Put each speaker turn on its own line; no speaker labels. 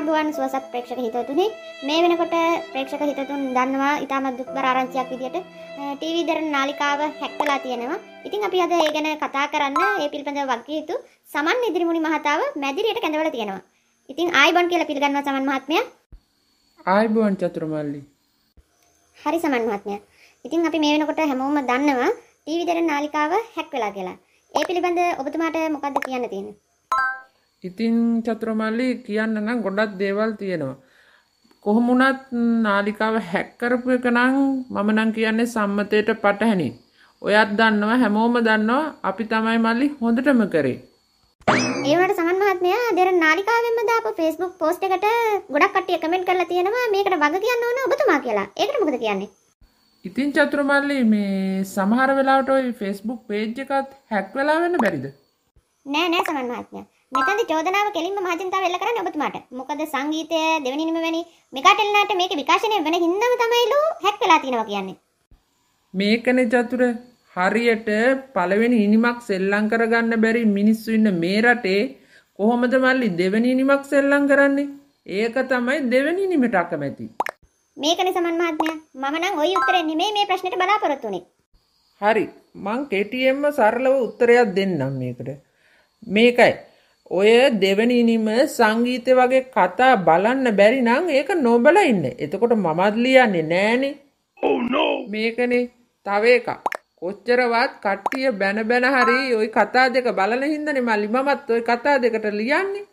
ආයිබුවන් සුවසත් ප්‍රේක්ෂක හිතතුනේ මේ වෙනකොට ප්‍රේක්ෂක හිතතුන් දන්නවා ඉතාමත් දුක්බර ආරංචියක් විදියට ටීවී දරන නාලිකාව හැක් වෙලා තියෙනවා. ඉතින් අපි අද ඒ ගැන කතා කරන්න ඒ පිළිබඳව වගකීතු සමන් ඉදිරිමුණි මහතාව මැදිරියට කැඳවලා තියෙනවා. ඉතින් ආයිබන් කියලා පිළිගන්නවා සමන් මහත්මයා.
ආයිබුවන් චතුරමල්ලි.
හරි සමන් මහත්මයා. ඉතින් අපි මේ වෙනකොට හැමෝම දන්නවා ටීවී දරන නාලිකාව හැක් වෙලා කියලා. ඒ පිළිබඳ ඔබතුමාට මොකද්ද කියන්න තියෙන්නේ?
ඉතින් චතුරමල්ලි කියන්න නම් ගොඩක් දේවල් තියෙනවා. කොහොමුණත් නාලිකාව හැක්කරපු එක නම් මම නම් කියන්නේ සම්මතයට පටහැනි. ඔයත් දන්නවා හැමෝම දන්නවා අපි තමයි මල්ලි හොඳටම කරේ.
ඒ වුණාට සමන් මහත්මයා දෙර නාලිකාවෙන්ම දාපු Facebook post එකට ගොඩක් කට්ටිය කමෙන්ට් කරලා තියෙනවා මේකට වග කියන්න ඕන ඔබතුමා කියලා. ඒකට මොකද කියන්නේ? ඉතින් චතුරමල්ලි මේ සමහර වෙලාවට ওই Facebook page එකත් හැක් වෙලා වෙන්න බැරිද? නෑ නෑ සමන් මහත්මයා. මෙතනදී චෝදනාව කෙලින්ම මහජනතාව එල්ල කරන්නේ ඔබතුමාට. මොකද සංගීතය දෙවෙනි නිමවැනි මෙගා ටෙලිනාට මේක විකාශනය වෙන හින්දාම තමයිලු හැක් වෙලා තියෙනවා කියන්නේ.
මේකනේ චතුර හරියට පළවෙනි ඉනිමක් සෙල්ලම් කරගන්න බැරි මිනිස්සු ඉන්න මේ රටේ කොහොමද මල්ලි දෙවෙනි ඉනිමක් සෙල්ලම් කරන්නේ? ඒක තමයි දෙවෙනි ඉනිමට අකමැති.
මේකනේ සමන් මහත්මයා.
මම නම් ওই උත්තරේ නෙමෙයි මේ ප්‍රශ්නෙට බලාපොරොත්තු වෙන්නේ. හරි. මං කෙටියෙන්ම සරලව උත්තරයක් දෙන්නම් මේකට. මේකයි ඔය දෙවනිනිම සංගීතය වගේ කතා බලන්න බැරි නං ඒක නොබල ඉන්න එතකොට මමත් ලියන්නේ නෑනේ ඕනෝ oh, මේකනේ තව එකක් කොච්චරවත් කට්ටිය බැන බැන හරි ඔයි කතා දෙක බලන හින්දනේ මල්ලි මමත් ඔයි කතා දෙකට ලියන්නේ